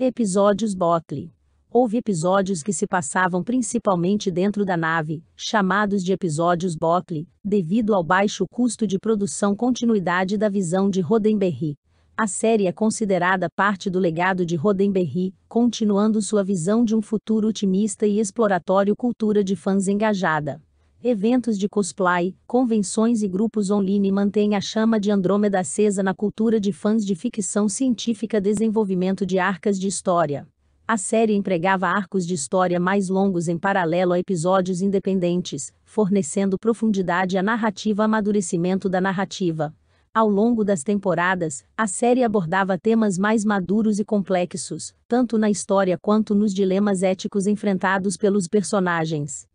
Episódios Botley. Houve episódios que se passavam principalmente dentro da nave, chamados de episódios Botley, devido ao baixo custo de produção continuidade da visão de Rodenberry. A série é considerada parte do legado de Rodenberry, continuando sua visão de um futuro otimista e exploratório cultura de fãs engajada eventos de cosplay, convenções e grupos online mantêm a chama de Andrômeda acesa na cultura de fãs de ficção científica desenvolvimento de arcas de história. A série empregava arcos de história mais longos em paralelo a episódios independentes, fornecendo profundidade à narrativa amadurecimento da narrativa. Ao longo das temporadas, a série abordava temas mais maduros e complexos, tanto na história quanto nos dilemas éticos enfrentados pelos personagens.